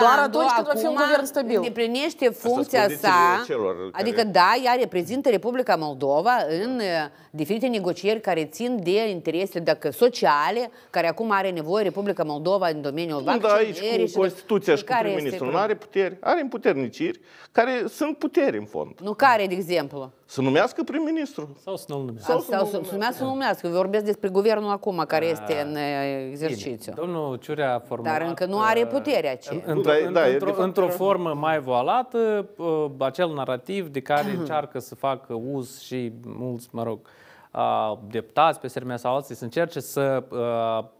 doar atunci când va fi un guvern stabil. Îndeplinește funcția sa, adică da, ea reprezintă Republica Moldova în uh, diferite negocieri care țin de interesele dacă sociale, care acum are nevoie Republica Moldova în domeniul vaccinării. Da, aici cu și Constituția și cu prim-ministru nu are puteri, are împuterniciri care sunt puteri în fond. Nu care, de exemplu? Să numească prim-ministru. Sau să nu-l numească. Sau, sau să, numească. să numească. Vorbesc despre guvernul acum care ah. este în eh, exercițiu. Bine. Domnul Ciurea a format... Dar încă nu are eh, puterea aceea. Da, într-o, da, într într formă mai voalată, eh, acel narativ de care încearcă să facă uz și mulți, mă rog, uh, deputați pe Sermia sau alții să încerce să uh,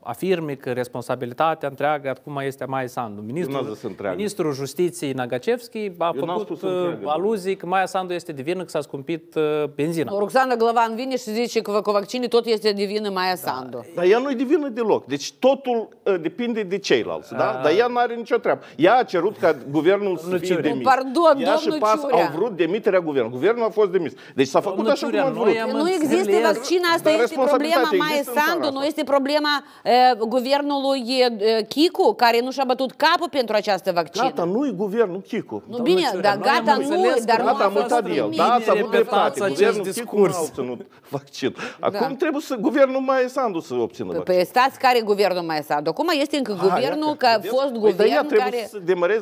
afirme că responsabilitatea întreagă acum este a Maia Sandu. Ministrul, ministrul Justiției Nagacevski a Eu făcut uh, da. aluzii că Maia Sandu este divină, că s-a scumpit uh, benzina. Roxana Glavan vine și zice că cu vaccinii tot este divină vină Maia da. Sandu. Dar ea nu e divină deloc. Deci totul depinde de ceilalți. Da? Ah. Dar ea nu are nicio treabă. Ea a cerut ca guvernul să fie demis. Pardon, ea și PAS Ciurea. au vrut demiterea guvernului. Guvernul a fost demis. Deci s-a făcut așa cum a vrut. Nu există vaccina, asta este problema Sandu, nu este problema guvernului eh, Chicu, care nu și-a bătut capul pentru această vaccină. Gata, nu-i guvernul Chicu. Nu, bine, dar gata, nu, dar nu a fost primit. Da, s-a avut dreptate. Guvernul Chicu a obținut vaccin. Acum da. trebuie să guvernul Sandu să obțină vaccin. Păi stați care guvernul Sandu. Acum este încă guvernul, că a fost păi guvern care...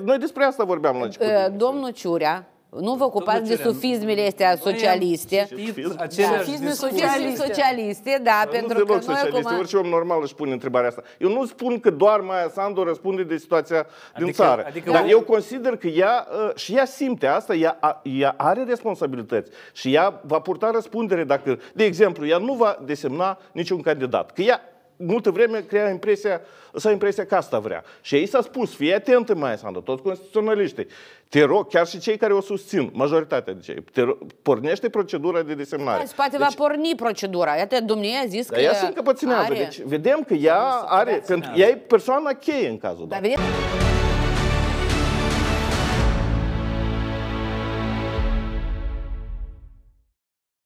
Noi despre asta vorbeam la eh, început. Domnul Ciurea, nu vă ocupați de sufismele astea socialiste. Sufisme socialiste. socialiste, da, nu pentru că noi socialiste. acum... Orice om normal își pune întrebarea asta. Eu nu spun că doar Maia Sandu răspunde de situația adică, din țară. Adică dar eu consider că ea ă, și ea simte asta, ea, ea are responsabilități și ea va purta răspundere dacă, de exemplu, ea nu va desemna niciun candidat. Că ea multă vreme crea impresia, să impresia că asta vrea. Și ei s-a spus, fii atent, mai Sandu, toți constituționaliștii. Te rog, chiar și cei care o susțin, majoritatea de cei, te rog, pornește procedura de desemnare. Da, poate deci, va porni procedura. Iată, dumneavoastră a zis că... Ea se încăpățânează. Are... Deci vedem că ea are... Pentru, ea e persoana cheie în cazul. vedem.